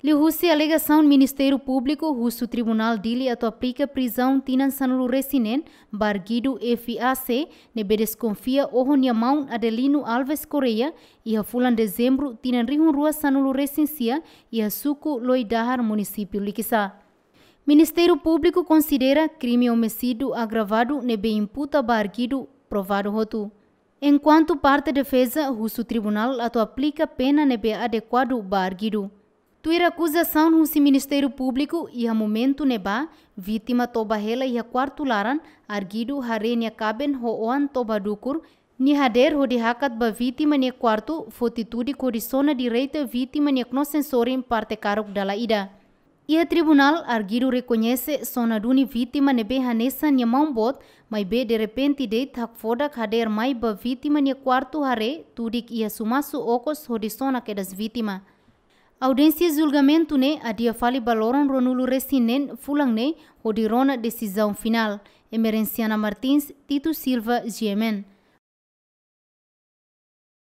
Liuhusi alegação Ministério Público russo Tribunal dili aplica prisão tinan sanulu resinen barguido FAC nebe desconfia ohon yamaun Adelino Alves Correia e a fulan dezembro tinan rihun rua sanulu resencia e a suco loidahar município Likisa. Ministério Público considera crime homicídio agravado nebe imputa barguido provado rotu. Enquanto parte defesa, russo tribunal ato aplica pena nebe adequado barguido. Tuir acusação no Ministério Público e a momento neba, vítima toba hela e a quartularan, argido ho caben hoan toba dukur, ni hader ho dihakat ba vítima ne quarto, fotitude corrisona direita vítima ne cnoscensorim parte karuk dala ida. Ia tribunal argido reconhece sonaduni vítima nebe hanessa ne mambot, mai be de repente de thak fodak hader mai ba vítima ne quarto hare, tudik ia sumasu okos ho disona kedas vítima. Audiência julgamento ne adia fali baloron ronulu resinen fulang ne hodirona decisão final. Emerenciana Martins, Tito Silva, Giemen.